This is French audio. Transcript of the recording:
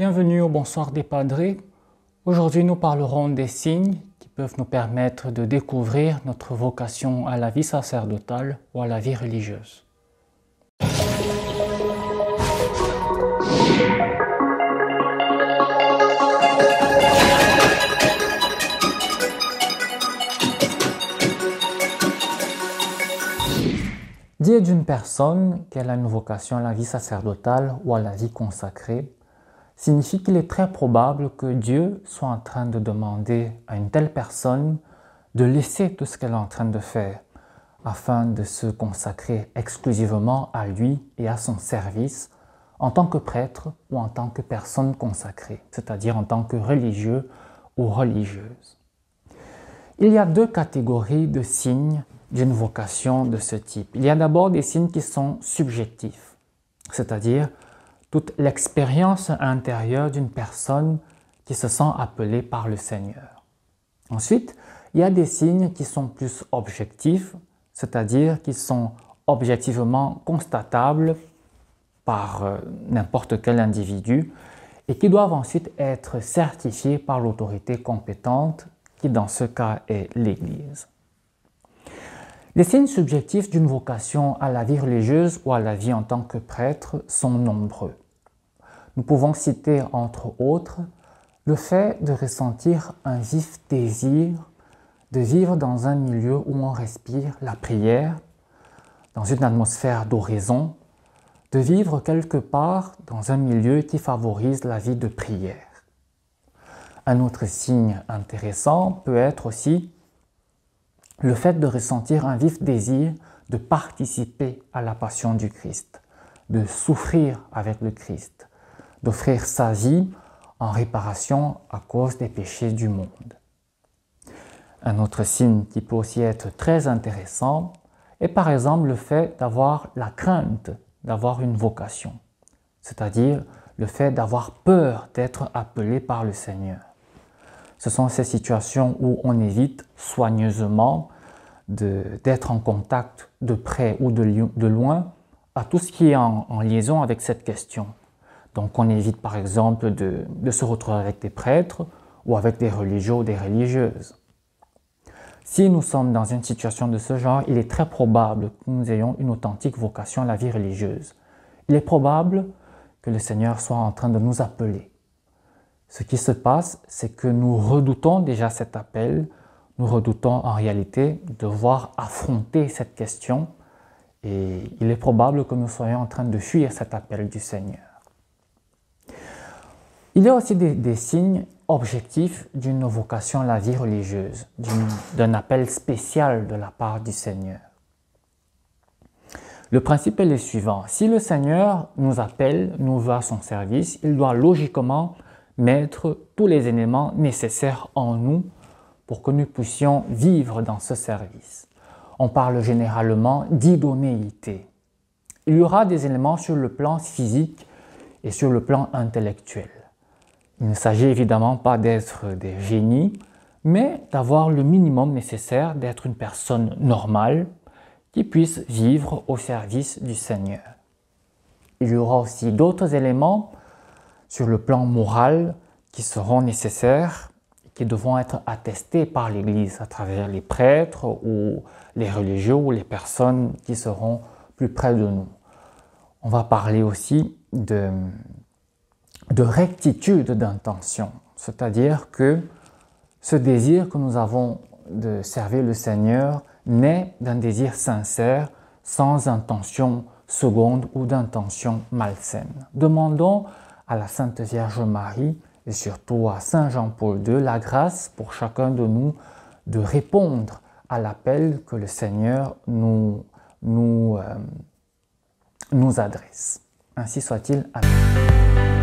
Bienvenue au Bonsoir des Padres. Aujourd'hui, nous parlerons des signes qui peuvent nous permettre de découvrir notre vocation à la vie sacerdotale ou à la vie religieuse. Dire d'une personne qu'elle a une vocation à la vie sacerdotale ou à la vie consacrée signifie qu'il est très probable que Dieu soit en train de demander à une telle personne de laisser tout ce qu'elle est en train de faire afin de se consacrer exclusivement à lui et à son service en tant que prêtre ou en tant que personne consacrée, c'est-à-dire en tant que religieux ou religieuse. Il y a deux catégories de signes d'une vocation de ce type. Il y a d'abord des signes qui sont subjectifs, c'est-à-dire toute l'expérience intérieure d'une personne qui se sent appelée par le Seigneur. Ensuite, il y a des signes qui sont plus objectifs, c'est-à-dire qui sont objectivement constatables par euh, n'importe quel individu et qui doivent ensuite être certifiés par l'autorité compétente, qui dans ce cas est l'Église. Les signes subjectifs d'une vocation à la vie religieuse ou à la vie en tant que prêtre sont nombreux. Nous pouvons citer entre autres le fait de ressentir un vif désir de vivre dans un milieu où on respire la prière, dans une atmosphère d'oraison, de vivre quelque part dans un milieu qui favorise la vie de prière. Un autre signe intéressant peut être aussi le fait de ressentir un vif désir de participer à la passion du Christ, de souffrir avec le Christ, d'offrir sa vie en réparation à cause des péchés du monde. Un autre signe qui peut aussi être très intéressant est par exemple le fait d'avoir la crainte d'avoir une vocation, c'est-à-dire le fait d'avoir peur d'être appelé par le Seigneur. Ce sont ces situations où on évite soigneusement d'être en contact de près ou de, loin à tout ce qui est en liaison avec cette question. Donc on évite par exemple de, se retrouver avec des prêtres ou avec des religieux ou des religieuses. Si nous sommes dans une situation de ce genre, il est très probable que nous ayons une authentique vocation à la vie religieuse. Il est probable que le Seigneur soit en train de nous appeler. Ce qui se passe, c'est que nous redoutons déjà cet appel, nous redoutons en réalité de devoir affronter cette question, et il est probable que nous soyons en train de fuir cet appel du Seigneur. Il y a aussi des, signes objectifs d'une vocation à la vie religieuse, d'un appel spécial de la part du Seigneur. Le principe est le suivant. Si le Seigneur nous appelle, nous va à son service, il doit logiquement mettre tous les éléments nécessaires en nous pour que nous puissions vivre dans ce service. On parle généralement d'idonéité. Il y aura des éléments sur le plan physique et sur le plan intellectuel. Il ne s'agit évidemment pas d'être des génies, mais d'avoir le minimum nécessaire d'être une personne normale qui puisse vivre au service du Seigneur. Il y aura aussi d'autres éléments sur le plan moral qui seront nécessaires qui devront être attestés par l'Église à travers les prêtres ou les religieux ou les personnes qui seront plus près de nous. On va parler aussi de de rectitude d'intention, c'est-à-dire que ce désir que nous avons de servir le Seigneur naît d'un désir sincère, sans intention seconde ou d'intention malsaine. Demandons à la Sainte Vierge Marie et surtout à Saint Jean-Paul II la grâce pour chacun de nous de répondre à l'appel que le Seigneur nous, nous, euh, nous adresse. Ainsi soit-il. Amen.